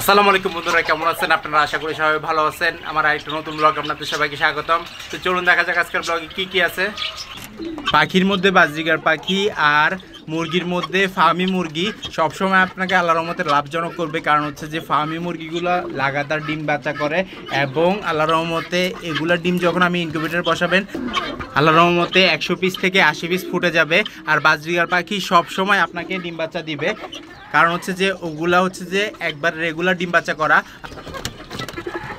আসসালামু আলাইকুম বন্ধুরা কেমন আছেন আপনারা আশা করি সবাই ভালো আছেন আমার আরেকটা নতুন ব্লগ আপনাদের সবাইকে স্বাগতম তো চলুন দেখা যাক আজকের ব্লগে কী কী আছে পাখির মধ্যে বাজিকার পাখি আর মুরগির মধ্যে ফার্মি মুরগি সবসময় আপনাকে আল্লাহর রহমতের লাভজনক করবে কারণ হচ্ছে যে ফার্মি মুরগিগুলো লাগাতার ডিম বাচ্চা করে এবং আল্লাহর রহমতে এগুলা ডিম যখন আমি ইনকিউবেটার বসাবেন আল্লাহ রহমতে একশো পিস থেকে আশি পিস ফুটে যাবে আর বাজরিগার পাখি সবসময় আপনাকে ডিম বাচ্চা দিবে কারণ হচ্ছে যে ওগুলা হচ্ছে যে একবার রেগুলার ডিম বাচ্চা করা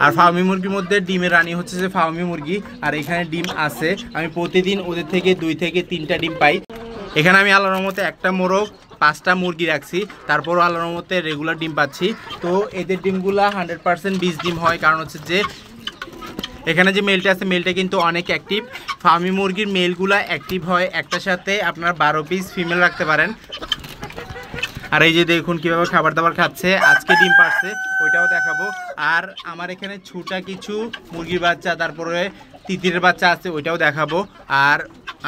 আর ফার্মি মুরগির মধ্যে ডিমের রানী হচ্ছে যে ফার্মি মুরগি আর এখানে ডিম আছে আমি প্রতিদিন ওদের থেকে দুই থেকে তিনটা ডিম পাই এখানে আমি আল্লাহর মতে একটা মোরগ পাঁচটা মুরগি রাখছি তারপরও আল্লাহর মতে রেগুলার ডিম পাচ্ছি তো এদের ডিমগুলা হান্ড্রেড পার্সেন্ট বিষ ডিম হয় কারণ হচ্ছে যে এখানে যে মেলটা আছে মেলটা কিন্তু অনেক অ্যাক্টিভ ফার্মি মুরগির মেলগুলা অ্যাক্টিভ হয় একটার সাথে আপনার বারো পিস ফিমেল রাখতে পারেন আর এই যে দেখুন কীভাবে খাবার দাবার খাচ্ছে আজকে ডিম পারছে ওইটাও দেখাবো আর আমার এখানে ছোটা কিছু মুরগির বাচ্চা তারপরে তিতিরের বাচ্চা আছে ওইটাও দেখাবো আর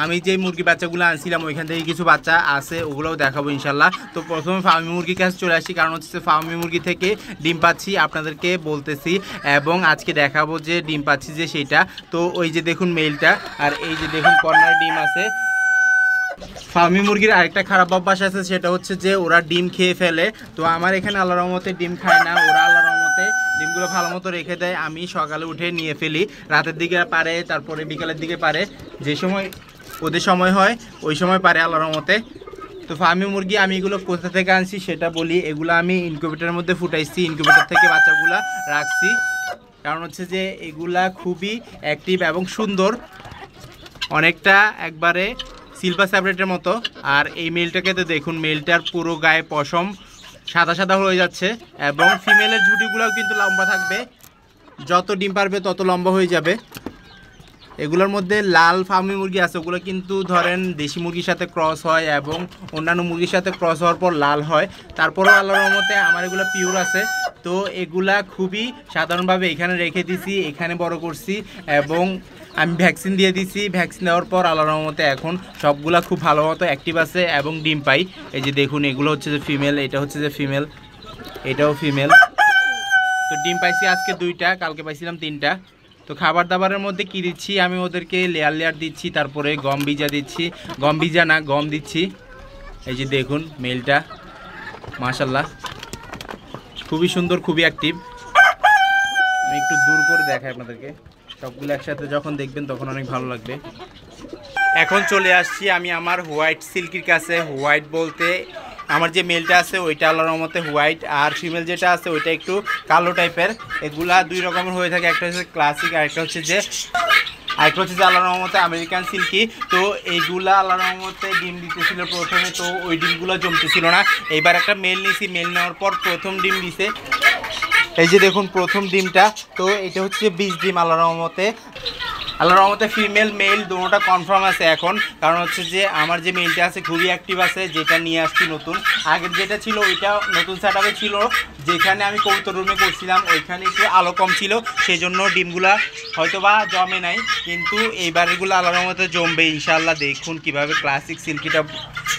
আমি যে মুরগি বাচ্চাগুলো আনছিলাম ওইখান থেকে কিছু বাচ্চা আছে ওগুলোও দেখাবো ইনশাল্লাহ তো প্রথমে ফার্মি মুরগির কাছে চলে আসি কারণ হচ্ছে ফার্মি মুরগি থেকে ডিম পাচ্ছি আপনাদেরকে বলতেছি এবং আজকে দেখাবো যে ডিম পাচ্ছি যে সেটা তো ওই যে দেখুন মেলটা আর এই যে দেখুন কর্নার ডিম আছে ফার্মি মুরগির আরেকটা খারাপ অভ্যাস আছে সেটা হচ্ছে যে ওরা ডিম খেয়ে ফেলে তো আমার এখানে আল্লাহ রহমতে ডিম খায় না ওরা আল্লাহ রহমতে ডিমগুলো ভালো মতো রেখে দেয় আমি সকালে উঠে নিয়ে ফেলি রাতের দিকে পারে তারপরে বিকালের দিকে পারে যে সময় ওদের সময় হয় ওই সময় পারে আল্লাহর মতে তো ফার্মি মুরগি আমি এগুলো কোথা থেকে আনছি সেটা বলি এগুলো আমি ইনকিউবেটারের মধ্যে ফুটাইছি ইনকিউবেটার থেকে বাচ্চাগুলা রাখছি কারণ হচ্ছে যে এগুলা খুবই অ্যাক্টিভ এবং সুন্দর অনেকটা একবারে সিলভার স্যাপারেটের মতো আর এই মেলটাকে তো দেখুন মেলটার পুরো গায়ে পশম সাদা সাদা হয়ে যাচ্ছে এবং ফিমেলের ঝুটিগুলোও কিন্তু লম্বা থাকবে যত ডিম পারবে তত লম্বা হয়ে যাবে এগুলোর মধ্যে লাল ফার্মি মুরগি আছে ওগুলো কিন্তু ধরেন দেশি মুরগির সাথে ক্রস হয় এবং অন্যান্য মুরগির সাথে ক্রস হওয়ার পর লাল হয় তারপরেও আল্লাহ রহমতে আমার এগুলো পিওর আছে তো এগুলা খুবই সাধারণভাবে এখানে রেখে দিছি এখানে বড় করছি এবং আমি ভ্যাকসিন দিয়ে দিছি ভ্যাকসিন দেওয়ার পর আল্লাহ রহমতে এখন সবগুলা খুব ভালো মতো অ্যাক্টিভ আছে এবং ডিম পাই এই যে দেখুন এগুলো হচ্ছে যে ফিমেল এটা হচ্ছে যে ফিমেল এটাও ফিমেল তো ডিম পাইছি আজকে দুইটা কালকে পাইছিলাম তিনটা তো খাবার দাবারের মধ্যে কি দিচ্ছি আমি ওদেরকে লেয়ার লেয়ার দিচ্ছি তারপরে গম ভিজা দিচ্ছি গম ভিজা না গম দিচ্ছি এই যে দেখুন মেলটা মাশাল্লাহ খুবই সুন্দর খুবই অ্যাক্টিভ আমি একটু দূর করে দেখাই আপনাদেরকে সবগুলো একসাথে যখন দেখবেন তখন অনেক ভালো লাগবে এখন চলে আসছি আমি আমার হোয়াইট সিল্কির কাছে হোয়াইট বলতে আমার যে মেলটা আছে ওইটা আল্লাহর মতে হোয়াইট আর ফিমেল যেটা আছে ওইটা একটু কালো টাইপের এগুলা দুই রকমের হয়ে থাকে একটা হচ্ছে ক্লাসিক আর একটা হচ্ছে যে আরেকটা হচ্ছে যে আল্লাহ রহমতে আমেরিকান সিল্কি তো এইগুলা আল্লাহ রহমতে ডিম দিতেছিল প্রথমে তো ওই ডিমগুলো জমতেছিল না এইবার একটা মেল নিয়েছি মেল নেওয়ার পর প্রথম ডিম দিছে এই যে দেখুন প্রথম ডিমটা তো এটা হচ্ছে বিশ ডিম আল্লাহ রহমতে আল্লাহ রহমতে ফিমেল মেল দুটা কনফার্ম আছে এখন কারণ হচ্ছে যে আমার যে মেলটা আছে খুবই অ্যাক্টিভ আছে যেটা নিয়ে আসছি নতুন আগের যেটা ছিল ওইটা নতুন সেট ছিল যেখানে আমি কবুতর রুমে করছিলাম ওইখানে একটু আলো কম ছিল সেই জন্য ডিমগুলা হয়তো বা জমে নাই কিন্তু এইবারগুলো আল্লাহ রহমতে জমবে ইনশাল্লাহ দেখুন কিভাবে ক্লাসিক সিল্কিটা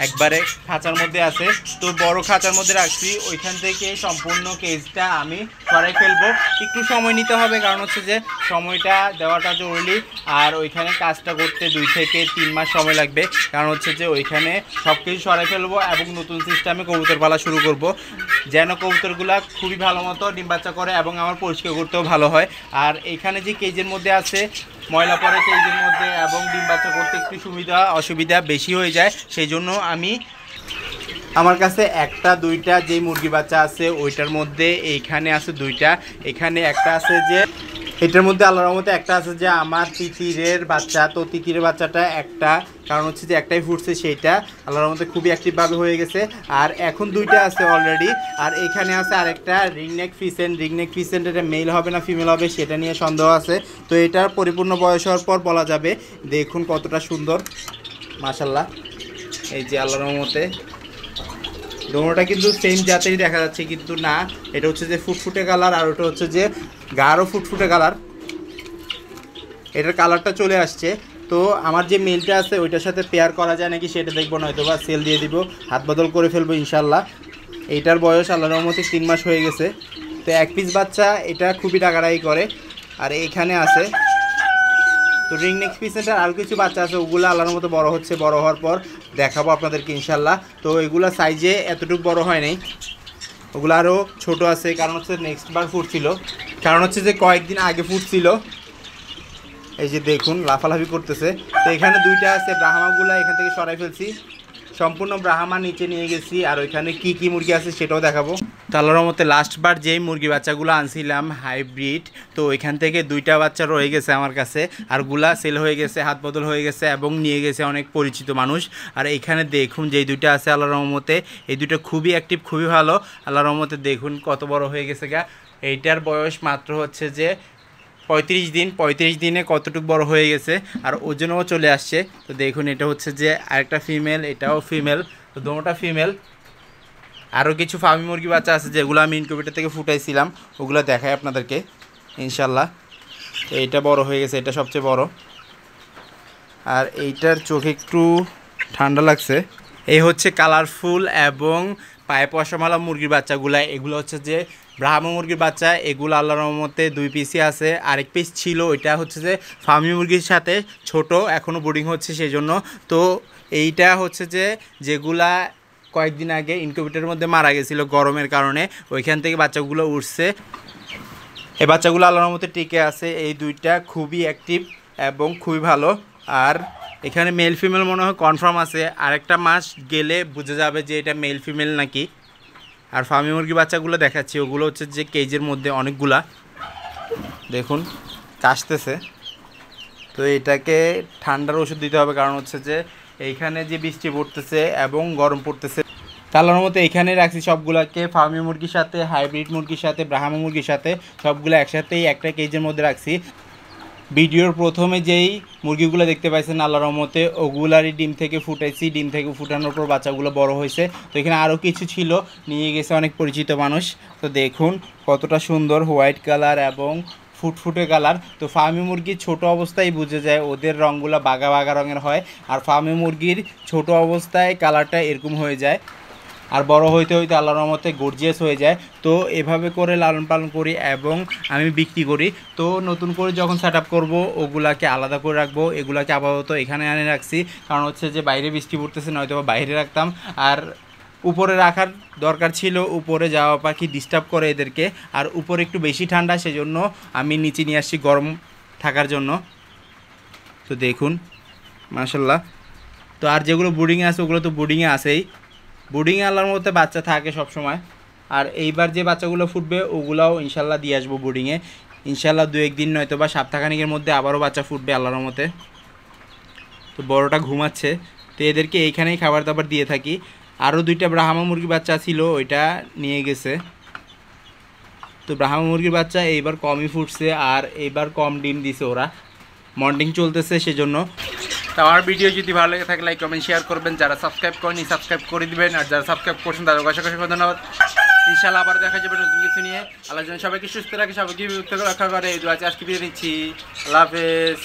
একবারে খাঁচার মধ্যে আছে তো বড় খাঁচার মধ্যে রাখছি ওইখান থেকে সম্পূর্ণ কেজটা আমি করাই ফেলবো একটু সময় নিতে হবে কারণ হচ্ছে যে সময়টা দেওয়াটা জরুরি আর ওইখানে কাজটা করতে দুই থেকে তিন মাস সময় লাগবে কারণ হচ্ছে যে ওইখানে সব কিছু সরাই ফেলবো এবং নতুন সিস্টেমে কবুতর পালা শুরু করব। যেন কবুতরগুলা খুবই ভালো মতো ডিম বাচ্চা করে এবং আমার পরিষ্কার করতেও ভালো হয় আর এখানে যে কেজের মধ্যে আছে ময়লা পরে কেজের মধ্যে এবং ডিম বাচ্চা করতে একটু সুবিধা অসুবিধা বেশি হয়ে যায় সেই জন্য আমি আমার কাছে একটা দুইটা যে মুরগি বাচ্চা আছে ওইটার মধ্যে এইখানে আছে দুইটা এখানে একটা আছে যে এটার মধ্যে আল্লাহর মধ্যে একটা আছে যে আমার তিতিরের বাচ্চা তো তিতিরের বাচ্চাটা একটা কারণ হচ্ছে যে একটাই ফুটছে সেইটা আল্লাহর মধ্যে খুবই অ্যাক্টিভভাবে হয়ে গেছে আর এখন দুইটা আছে অলরেডি আর এখানে আছে আরেকটা রিংনেক ফিসেন্ট রিংনেক ফিসেন্ট এটা মেল হবে না ফিমেল হবে সেটা নিয়ে সন্দেহ আছে তো এটার পরিপূর্ণ বয়স হওয়ার পর বলা যাবে দেখুন কতটা সুন্দর মাসাল্লাহ এই যে আল্লাহ রহমতে দোনোটা কিন্তু সেম জাতেরই দেখা যাচ্ছে কিন্তু না এটা হচ্ছে যে ফুটফুটে কালার আর ওটা হচ্ছে যে গাঢ় ফুটফুটে কালার এটার কালারটা চলে আসছে তো আমার যে মেলটা আছে ওইটার সাথে পেয়ার করা যায় নাকি সেটা দেখবো নয়তো বা সেল দিয়ে দিব হাত বদল করে ফেলবো ইনশাল্লাহ এইটার বয়স আল্লাহ রহমতে তিন মাস হয়ে গেছে তো এক পিস বাচ্চা এটা খুবই টাকাটাই করে আর এখানে আছে তো রিং নেক্স পিসেন্টার আরও কিছু বাচ্চা আছে ওগুলো আল্লাহর মতো বড় হচ্ছে বড় হওয়ার পর দেখাবো আপনাদেরকে ইনশাল্লাহ তো এগুলো সাইজে এতটুকু বড় হয় নাই ওগুলো আরও ছোটো আছে কারণ হচ্ছে নেক্সট বার ফুটছিল কারণ হচ্ছে যে কয়েকদিন আগে ফুটছিল এই যে দেখুন লাফালাফি করতেছে তো এখানে দুইটা আছে ব্রাহ্মাগুলা এখান থেকে সরাই ফেলছি সম্পূর্ণ ব্রাহ্মা নিচে নিয়ে গেছি আর ওইখানে কি কি মুরগি আছে সেটাও দেখাবো তালার মতে লাস্টবার যেই মুরগি বাচ্চাগুলো আনছিলাম হাইব্রিড তো ওইখান থেকে দুইটা বাচ্চা রয়ে গেছে আমার কাছে আর গুলা সেল হয়ে গেছে হাত বদল হয়ে গেছে এবং নিয়ে গেছে অনেক পরিচিত মানুষ আর এখানে দেখুন যেই দুইটা আছে আল্লাহ রহমতে এই দুটো খুবই অ্যাক্টিভ খুবই ভালো আল্লাহ রহমতে দেখুন কত বড় হয়ে গেছে গা এইটার বয়স মাত্র হচ্ছে যে পঁয়ত্রিশ দিন পঁয়ত্রিশ দিনে কতটুকু বড় হয়ে গেছে আর ওজনও চলে আসছে তো দেখুন এটা হচ্ছে যে আরেকটা ফিমেল এটাও ফিমেল তো দোনোটা ফিমেল আরও কিছু ফার্মি মুরগি বাচ্চা আছে যেগুলো আমি ইনকিউবেটার থেকে ফুটাইছিলাম ওগুলো দেখায় আপনাদেরকে ইনশাল্লাহ তো এটা বড় হয়ে গেছে এটা সবচেয়ে বড় আর এইটার চোখে একটু ঠান্ডা লাগছে এই হচ্ছে কালারফুল এবং পায়ে মালা মুরগির বাচ্চাগুলা এগুলো হচ্ছে যে ব্রাহ্ম মুরগির বাচ্চা এগুলো আল্লাহর রহমতে দুই পিসি আছে আরেক পিস ছিল এটা হচ্ছে যে ফার্মি মুরগির সাথে ছোট এখনও বোর্ডিং হচ্ছে সেই জন্য তো এইটা হচ্ছে যে যেগুলা কয়েকদিন আগে ইনকিউবেটারের মধ্যে মারা গেছিল গরমের কারণে ওইখান থেকে বাচ্চাগুলো উঠছে এই বাচ্চাগুলো আল্লাহর মতে টিকে আছে এই দুইটা খুবই অ্যাক্টিভ এবং খুবই ভালো আর এখানে মেল ফিমেল মনে হয় কনফার্ম আছে আরেকটা মাস গেলে বুঝে যাবে যে এটা মেল ফিমেল নাকি আর ফার্মি মুরগি বাচ্চাগুলো দেখাচ্ছি ওগুলো হচ্ছে যে কেজের মধ্যে অনেকগুলা দেখুন কাশতেছে তো এটাকে ঠান্ডার ওষুধ দিতে হবে কারণ হচ্ছে যে এইখানে যে বৃষ্টি পড়তেছে এবং গরম পড়তেছে তালার মতো এখানে রাখছি সবগুলাকে ফার্মি মুরগির সাথে হাইব্রিড মুরগির সাথে ব্রাহ্মা মুরগির সাথে সবগুলো একসাথেই একটা কেজের মধ্যে রাখছি ভিডিওর প্রথমে যেই মুরগিগুলো দেখতে পাইছেন আল্লাহর রহমতে ওগুলারই ডিম থেকে ফুটেছি ডিম থেকে ফুটানোর পর বাচ্চাগুলো বড় হয়েছে তো এখানে আরও কিছু ছিল নিয়ে গেছে অনেক পরিচিত মানুষ তো দেখুন কতটা সুন্দর হোয়াইট কালার এবং ফুটফুটে কালার তো ফার্মি মুরগির ছোট অবস্থায় বুঝে যায় ওদের রঙগুলো বাঘা বাঘা রঙের হয় আর ফার্মি মুরগির ছোট অবস্থায় কালারটা এরকম হয়ে যায় আর বড় হইতে হইতে আল্লাহর রহমতে গর্জিয়াস হয়ে যায় তো এভাবে করে লালন পালন করি এবং আমি বিক্রি করি তো নতুন করে যখন সেট আপ করবো ওগুলাকে আলাদা করে রাখবো এগুলাকে আপাতত এখানে আনে রাখছি কারণ হচ্ছে যে বাইরে বৃষ্টি পড়তেছে নয়তো বাইরে রাখতাম আর উপরে রাখার দরকার ছিল উপরে যাওয়া পাখি ডিস্টার্ব করে এদেরকে আর উপরে একটু বেশি ঠান্ডা সেজন্য আমি নিচে নিয়ে আসছি গরম থাকার জন্য তো দেখুন মাসাল্লাহ তো আর যেগুলো বোর্ডিংয়ে আছে ওগুলো তো বোর্ডিংয়ে আসেই বোর্ডিং আলার মধ্যে বাচ্চা থাকে সব সময় আর এইবার যে বাচ্চাগুলো ফুটবে ওগুলাও ইনশাল্লাহ দিয়ে আসবো বোর্ডিংয়ে ইনশাল্লাহ দু একদিন নয়তো বা সপ্তাহখানিকের মধ্যে আবারও বাচ্চা ফুটবে আল্লাহর মতে তো বড়টা ঘুমাচ্ছে তো এদেরকে এইখানেই খাবার দাবার দিয়ে থাকি আরও দুইটা ব্রাহ্মা মুরগির বাচ্চা ছিল ওইটা নিয়ে গেছে তো ব্রাহ্মা মুরগির বাচ্চা এইবার কমই ফুটছে আর এইবার কম ডিম দিছে ওরা মর্নিং চলতেছে সেজন্য তো আমার ভিডিও যদি ভালো লাগে থাকে লাইক কমেন্ট শেয়ার করবেন যারা সাবস্ক্রাইব করেনি সাবস্ক্রাইব করে দিবেন আর যারা সাবস্ক্রাইব করছেন তাদের অসংখ্য অসংখ্য ধন্যবাদ ইনশাল্লাহ আবার দেখা যাবে নতুন কিছু নিয়ে আল্লাহ সবাইকে সুস্থ রাখে সবাইকে রক্ষা করে দু আজকে বিয়ে নিচ্ছি আল্লাহ হাফেজ